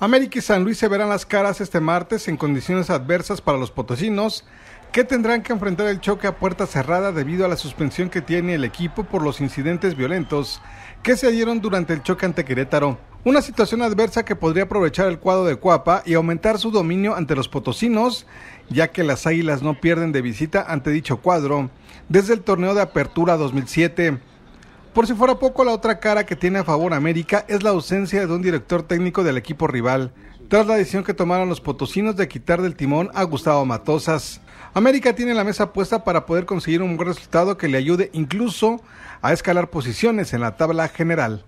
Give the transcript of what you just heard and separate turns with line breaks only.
América y San Luis se verán las caras este martes en condiciones adversas para los potosinos, que tendrán que enfrentar el choque a puerta cerrada debido a la suspensión que tiene el equipo por los incidentes violentos que se dieron durante el choque ante Querétaro. Una situación adversa que podría aprovechar el cuadro de Cuapa y aumentar su dominio ante los potosinos, ya que las Águilas no pierden de visita ante dicho cuadro desde el torneo de Apertura 2007. Por si fuera poco, la otra cara que tiene a favor América es la ausencia de un director técnico del equipo rival, tras la decisión que tomaron los potosinos de quitar del timón a Gustavo Matosas. América tiene la mesa puesta para poder conseguir un buen resultado que le ayude incluso a escalar posiciones en la tabla general.